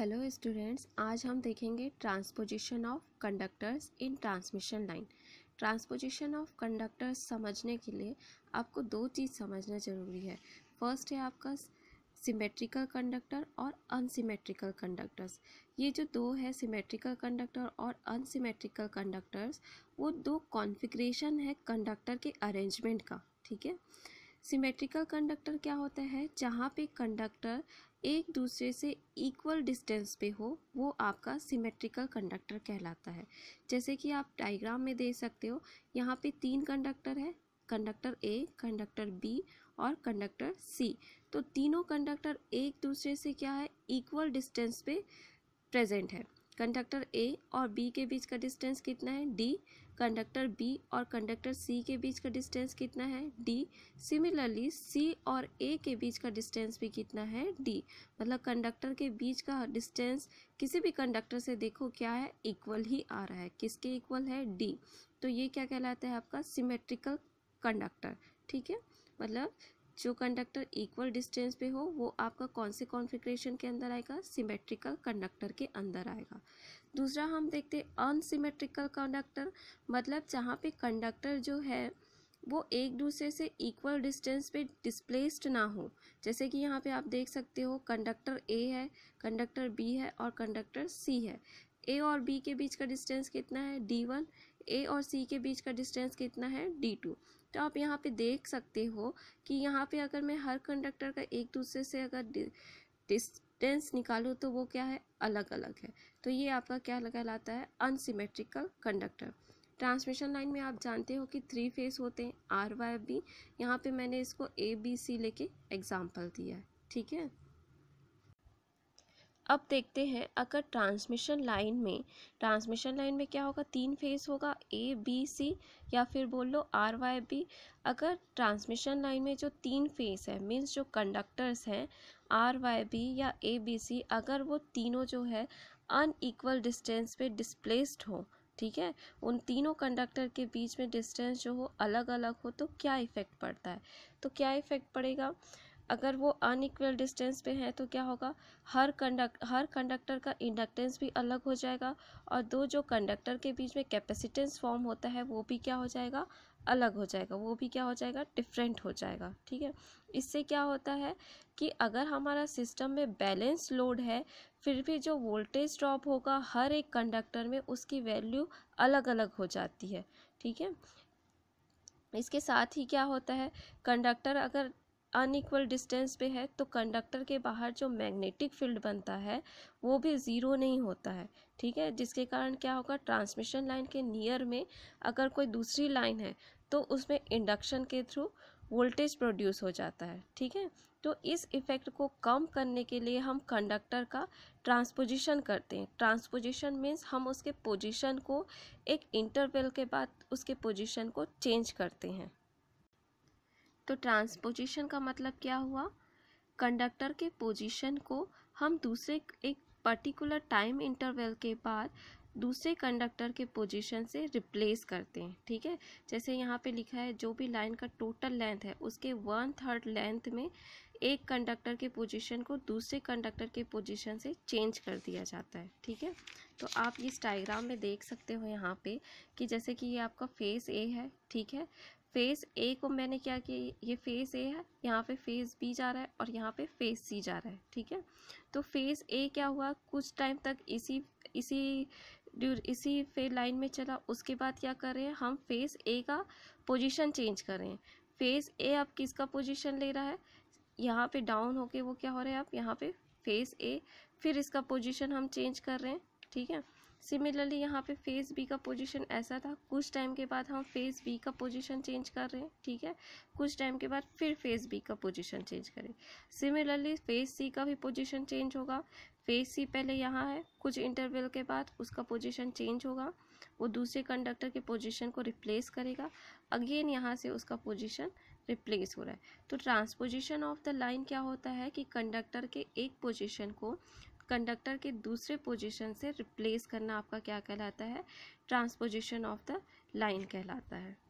hello students आज हम देखेंगे transposition of conductors in transmission line transposition of conductors समझने के लिए आपको दो चीज़ समझना ज़रूरी है फर्स्ट है आपका सिमेट्रिकल कंडक्टर और अनसिमेट्रिकल कंडक्टर्स ये जो दो है सिमेट्रिकल कंडक्टर और अनसिमेट्रिकल कंडक्टर्स वो दो कॉन्फिग्रेशन है कंडक्टर के अरेंजमेंट का ठीक है सिमेट्रिकल कंडक्टर क्या होता है जहाँ पे कंडक्टर एक दूसरे से इक्वल डिस्टेंस पे हो वो आपका सिमेट्रिकल कंडक्टर कहलाता है जैसे कि आप डायग्राम में देख सकते हो यहाँ पे तीन कंडक्टर है कंडक्टर ए कंडक्टर बी और कंडक्टर सी तो तीनों कंडक्टर एक दूसरे से क्या है इक्वल डिस्टेंस पे प्रेजेंट है कंडक्टर ए और बी के बीच का डिस्टेंस कितना है डी कंडक्टर बी और कंडक्टर सी के बीच का डिस्टेंस कितना है डी सिमिलरली सी और ए के बीच का डिस्टेंस भी कितना है डी मतलब कंडक्टर के बीच का डिस्टेंस किसी भी कंडक्टर से देखो क्या है इक्वल ही आ रहा है किसके इक्वल है डी तो ये क्या कहलाता है आपका सिमेट्रिकल कंडक्टर ठीक है मतलब जो कंडक्टर इक्वल डिस्टेंस पे हो वो आपका कौन से कॉन्फिग्रेशन के अंदर आएगा सिमेट्रिकल कंडक्टर के अंदर आएगा दूसरा हम देखते हैं अनसिमेट्रिकल कंडक्टर मतलब जहाँ पे कंडक्टर जो है वो एक दूसरे से इक्वल डिस्टेंस पे डिस्प्लेस्ड ना हो जैसे कि यहाँ पे आप देख सकते हो कंडक्टर ए है कंडक्टर बी है और कंडक्टर सी है ए और बी के बीच का डिस्टेंस कितना है डी वन ए और सी के बीच का डिस्टेंस कितना है डी टू तो आप यहाँ पे देख सकते हो कि यहाँ पे अगर मैं हर कंडक्टर का एक दूसरे से अगर डिस्टेंस निकालूँ तो वो क्या है अलग अलग है तो ये आपका क्या कहलाता है अनसीमेट्रिकल कंडक्टर ट्रांसमिशन लाइन में आप जानते हो कि थ्री फेस होते हैं आर वाई बी यहाँ पे मैंने इसको ए बी सी लेके एग्जाम्पल दिया है ठीक है अब देखते हैं अगर ट्रांसमिशन लाइन में ट्रांसमिशन लाइन में क्या होगा तीन फेज होगा ए बी सी या फिर बोल लो आर वाई बी अगर ट्रांसमिशन लाइन में जो तीन फेज है मीन्स जो कंडक्टर्स हैं आर वाई बी या ए बी सी अगर वो तीनों जो है अनईक्वल डिस्टेंस पे डिस्प्लेस्ड हो ठीक है उन तीनों कंडक्टर के बीच में डिस्टेंस जो हो अलग अलग हो तो क्या इफ़ेक्ट पड़ता है तो क्या इफ़ेक्ट पड़ेगा अगर वो अनइक्वल डिस्टेंस पे हैं तो क्या होगा हर कंडक्ट हर कंडक्टर का इंडक्टेंस भी अलग हो जाएगा और दो जो कंडक्टर के बीच में कैपेसिटेंस फॉर्म होता है वो भी क्या हो जाएगा अलग हो जाएगा वो भी क्या हो जाएगा डिफरेंट हो जाएगा ठीक है इससे क्या होता है कि अगर हमारा सिस्टम में बैलेंस लोड है फिर भी जो वोल्टेज ड्रॉप होगा हर एक कंडक्टर में उसकी वैल्यू अलग अलग हो जाती है ठीक है इसके साथ ही क्या होता है कंडक्टर अगर अनइक्वल डिस्टेंस पे है तो कंडक्टर के बाहर जो मैग्नेटिक फील्ड बनता है वो भी ज़ीरो नहीं होता है ठीक है जिसके कारण क्या होगा ट्रांसमिशन लाइन के नियर में अगर कोई दूसरी लाइन है तो उसमें इंडक्शन के थ्रू वोल्टेज प्रोड्यूस हो जाता है ठीक है तो इस इफ़ेक्ट को कम करने के लिए हम कंडक्टर का ट्रांसपोजिशन करते हैं ट्रांसपोजिशन मीन्स हम उसके पोजिशन को एक इंटरवल के बाद उसके पोजिशन को चेंज करते हैं तो ट्रांसपोजिशन का मतलब क्या हुआ कंडक्टर के पोजीशन को हम दूसरे एक पर्टिकुलर टाइम इंटरवल के बाद दूसरे कंडक्टर के पोजीशन से रिप्लेस करते हैं ठीक है जैसे यहाँ पे लिखा है जो भी लाइन का टोटल लेंथ है उसके वन थर्ड लेंथ में एक कंडक्टर के पोजीशन को दूसरे कंडक्टर के पोजीशन से चेंज कर दिया जाता है ठीक है तो आप इस डायग्राम में देख सकते हो यहाँ पे कि जैसे कि ये आपका फेस ए है ठीक है फेस ए को मैंने क्या किया ये फेस ए है यहाँ पे फेस बी जा रहा है और यहाँ पे फेस सी जा रहा है ठीक है तो फेस ए क्या हुआ कुछ टाइम तक इसी इसी इसी फे लाइन में चला उसके बाद क्या कर रहे हैं हम फेस ए का पोजीशन चेंज कर रहे हैं फेस ए अब किसका पोजीशन ले रहा है यहाँ पे डाउन होके वो क्या हो रहा है आप यहाँ पे फेस ए फिर इसका पोजिशन हम चेंज कर रहे हैं ठीक है सिमिलरली यहाँ पे फेज़ बी का पोजीशन ऐसा था कुछ टाइम के बाद हम फेज़ बी का पोजीशन चेंज कर रहे हैं ठीक है कुछ टाइम के बाद फिर फेज़ बी का पोजीशन चेंज करें सिमिलरली फेज़ सी का भी पोजीशन चेंज होगा फेज़ सी पहले यहाँ है कुछ इंटरवल के बाद उसका पोजीशन चेंज होगा वो दूसरे कंडक्टर के पोजीशन को रिप्लेस करेगा अगेन यहाँ से उसका पोजीशन रिप्लेस हो रहा है तो ट्रांसपोजिशन ऑफ द लाइन क्या होता है कि कंडक्टर के एक पोजिशन को कंडक्टर के दूसरे पोजीशन से रिप्लेस करना आपका क्या कहलाता है ट्रांसपोजिशन ऑफ द लाइन कहलाता है